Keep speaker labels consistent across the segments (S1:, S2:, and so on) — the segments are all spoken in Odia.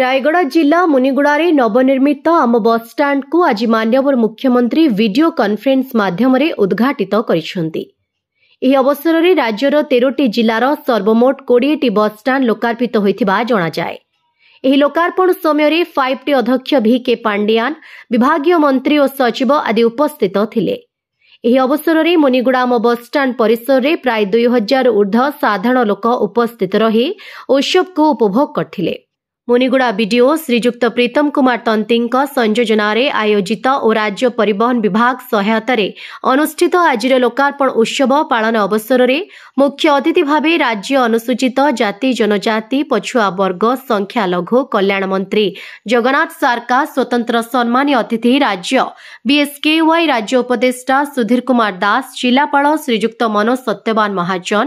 S1: ରାୟଗଡ଼ା ଜିଲ୍ଲା ମୁନିଗୁଡ଼ାରେ ନବନିର୍ମିତ ଆମ ବସ୍ଷ୍ଟାଣ୍ଡକୁ ଆଜି ମାନ୍ୟବର ମୁଖ୍ୟମନ୍ତ୍ରୀ ଭିଡ଼ିଓ କନ୍ଫରେନ୍ସ ମାଧ୍ୟମରେ ଉଦ୍ଘାଟିତ କରିଛନ୍ତି ଏହି ଅବସରରେ ରାଜ୍ୟର ତେରଟି ଜିଲ୍ଲାର ସର୍ବମୋଟ କୋଡ଼ିଏଟି ବସ୍ଷ୍ଟାଣ୍ଡ ଲୋକାର୍ପିତ ହୋଇଥିବା ଜଣାଯାଏ ଏହି ଲୋକାର୍ପଣ ସମୟରେ ଫାଇଭ୍ ଟି ଅଧ୍ୟକ୍ଷ ଭି କେ ପାଣ୍ଡିଆନ୍ ବିଭାଗୀୟ ମନ୍ତ୍ରୀ ଓ ସଚିବ ଆଦି ଉପସ୍ଥିତ ଥିଲେ ଏହି ଅବସରରେ ମୁନିଗୁଡ଼ାମ ବସ୍ଷ୍ଟାଣ୍ଡ ପରିସରରେ ପ୍ରାୟ ଦୁଇ ହଜାର ଉର୍ଦ୍ଧ୍ୱ ସାଧାରଣ ଲୋକ ଉପସ୍ଥିତ ରହି ଉତ୍ସବକୁ ଉପଭୋଗ କରିଥିଲେ ମୁନିଗୁଡ଼ା ବିଡିଓ ଶ୍ରୀଯୁକ୍ତ ପ୍ରୀତମ କୁମାର ତନ୍ତୀଙ୍କ ସଂଯୋଜନାରେ ଆୟୋଜିତ ଓ ରାଜ୍ୟ ପରିବହନ ବିଭାଗ ସହାୟତାରେ ଅନୁଷ୍ଠିତ ଆଜିର ଲୋକାର୍ପଣ ଉତ୍ସବ ପାଳନ ଅବସରରେ ମୁଖ୍ୟ ଅତିଥି ଭାବେ ରାଜ୍ୟ ଅନୁସୂଚିତ ଜାତି ଜନଜାତି ପଛୁଆ ବର୍ଗ ସଂଖ୍ୟାଲଘୁ କଲ୍ୟାଣ ମନ୍ତ୍ରୀ ଜଗନ୍ନାଥ ସାର୍କା ସ୍ୱତନ୍ତ୍ର ସମ୍ମାନୀୟ ଅତିଥି ରାଜ୍ୟ ବିଏସ୍କେୱାଇ ରାଜ୍ୟ ଉପଦେଷ୍ଟା ସୁଧୀର କୁମାର ଦାସ ଜିଲ୍ଲାପାଳ ଶ୍ରୀଯୁକ୍ତ ମନୋଜ ସତ୍ୟବାନ ମହାଜନ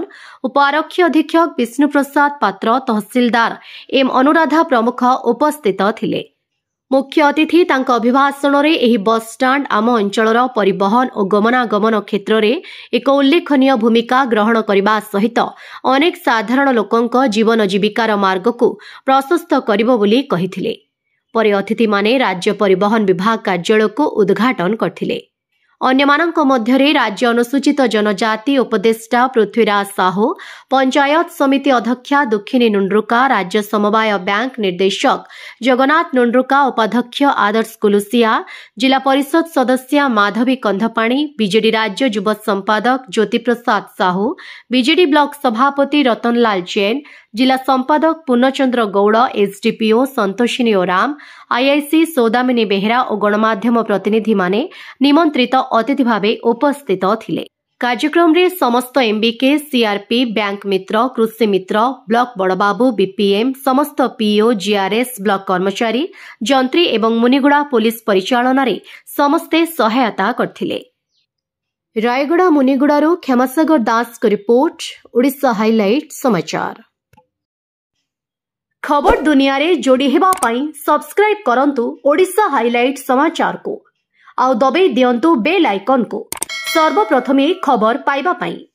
S1: ଉପାରକ୍ଷୀ ଅଧୀକ୍ଷକ ବିଷ୍ଣୁପ୍ରସାଦ ପାତ୍ର ତହସିଲଦାର ଏମ୍ ଅନୁରାଧା ପ୍ରମୁଖ ଉପସ୍ଥିତ ଥିଲେ ମୁଖ୍ୟ ଅତିଥି ତାଙ୍କ ଅଭିଭାଷଣରେ ଏହି ବସ୍ଷ୍ଟାଣ୍ଡ ଆମ ଅଞ୍ଚଳର ପରିବହନ ଓ ଗମନାଗମନ କ୍ଷେତ୍ରରେ ଏକ ଉଲ୍ଲେଖନୀୟ ଭୂମିକା ଗ୍ରହଣ କରିବା ସହିତ ଅନେକ ସାଧାରଣ ଲୋକଙ୍କ ଜୀବନ ଜୀବିକାର ମାର୍ଗକୁ ପ୍ରଶସ୍ତ କରିବ ବୋଲି କହିଥିଲେ ପରେ ଅତିଥିମାନେ ରାଜ୍ୟ ପରିବହନ ବିଭାଗ କାର୍ଯ୍ୟାଳୟକୁ ଉଦ୍ଘାଟନ କରିଥିଲେ ଅନ୍ୟମାନଙ୍କ ମଧ୍ୟରେ ରାଜ୍ୟ ଅନୁସୂଚିତ ଜନଜାତି ଉପଦେଷ୍ଟା ପୃଥ୍ୱୀରାଜ ସାହୁ ପଞ୍ଚାୟତ ସମିତି ଅଧ୍ୟକ୍ଷା ଦୁଃଖିନୀ ନୁଣ୍ଡ୍ରୁକା ରାଜ୍ୟ ସମବାୟ ବ୍ୟାଙ୍କ ନିର୍ଦ୍ଦେଶକ ଜଗନ୍ନାଥ ନୁଣ୍ଡ୍ରୁକା ଉପାଧ୍ୟକ୍ଷ ଆଦର୍ଶ କୁଲୁସିଆ ଜିଲ୍ଲା ପରିଷଦ ସଦସ୍ୟା ମାଧବୀ କନ୍ଧପାଣି ବିଜେଡି ରାଜ୍ୟ ଯୁବ ସମ୍ପାଦକ ଜ୍ୟୋତିପ୍ରସାଦ ସାହୁ ବିଜେଡି ବ୍ଲକ ସଭାପତି ରତନଲାଲ ଜେନ୍ ଜିଲ୍ଲା ସମ୍ପାଦକ ପୂର୍ଣ୍ଣଚନ୍ଦ୍ର ଗୌଡ଼ ଏସ୍ଡିପିଓ ସନ୍ତୋଷିନୀ ଓରାମ ଆଇଆଇସି ସୌଦାମିନୀ ବେହେରା ଓ ଗଣମାଧ୍ୟମ ପ୍ରତିନିଧିମାନେ ନିମନ୍ତ୍ରିତ ଅତିଥି ଭାବେ ଉପସ୍ଥିତ ଥିଲେ କାର୍ଯ୍ୟକ୍ରମରେ ସମସ୍ତ ଏମ୍ବିକେ ସିଆର୍ପି ବ୍ୟାଙ୍କ ମିତ୍ର କୃଷି ମିତ୍ର ବ୍ଲକ ବଡ଼ବାବୁ ବିପିଏମ୍ ସମସ୍ତ ପିଓ ଜିଆର୍ଏସ୍ ବ୍ଲକ୍ କର୍ମଚାରୀ ଯନ୍ତ୍ରୀ ଏବଂ ମୁନିଗୁଡ଼ା ପୁଲିସ୍ ପରିଚାଳନାରେ ସମସ୍ତେ ସହାୟତା କରିଥିଲେ ରାୟଗଡ଼ା ମୁନିଗୁଡ଼ାରୁ କ୍ଷମାସାଗର ଦାସଙ୍କ ରିପୋର୍ଟ ଓଡ଼ିଶା ହାଇଲାଇଟ୍ ସମାଚାର खबर दुनिया रे जोड़ी हेबापाई सब्सक्राइब करंतु ओडिसा हाइलाइट समाचार को आउ दबे दियंतु बेल आइकन को सर्वप्रथमे खबर पाइबापाई